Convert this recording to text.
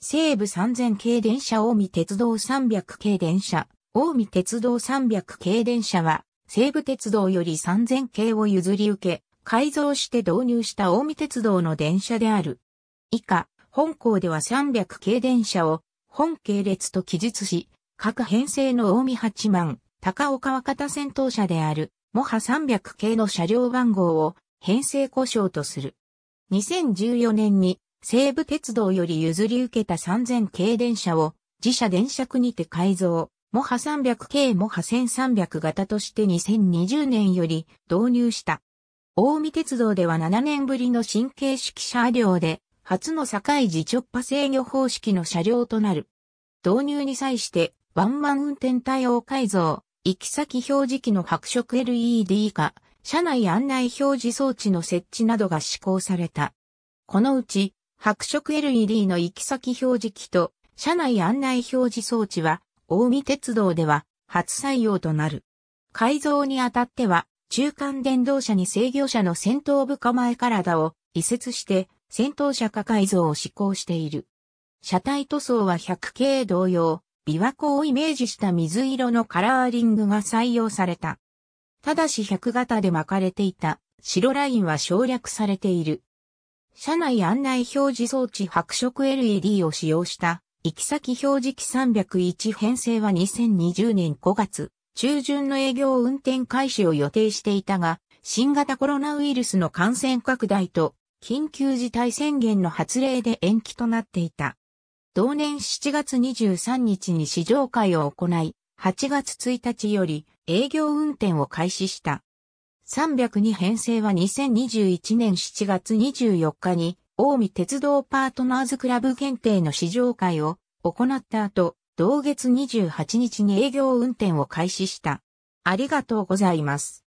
西武3000系電車近江鉄道300系電車、近江鉄道300系電車は、西武鉄道より3000系を譲り受け、改造して導入した近江鉄道の電車である。以下、本校では300系電車を、本系列と記述し、各編成の近江八幡、高岡若田先頭車である、モハ300系の車両番号を、編成故障とする。2014年に西武鉄道より譲り受けた3000系電車を自社電車区にて改造、モハ300系モハ1300型として2020年より導入した。大見鉄道では7年ぶりの新形式車両で、初の境時直波制御方式の車両となる。導入に際して、ワンマン運転対応改造、行き先表示器の白色 LED 化、車内案内表示装置の設置などが施行された。このうち、白色 LED の行き先表示器と車内案内表示装置は、大見鉄道では初採用となる。改造にあたっては、中間電動車に制御車の先頭部構え体を移設して、先頭車化改造を施行している。車体塗装は100系同様、琵琶湖をイメージした水色のカラーリングが採用された。ただし100型で巻かれていた白ラインは省略されている。車内案内表示装置白色 LED を使用した行き先表示機301編成は2020年5月中旬の営業運転開始を予定していたが、新型コロナウイルスの感染拡大と緊急事態宣言の発令で延期となっていた。同年7月23日に試乗会を行い、8月1日より営業運転を開始した。302編成は2021年7月24日に、大見鉄道パートナーズクラブ検定の試乗会を行った後、同月28日に営業運転を開始した。ありがとうございます。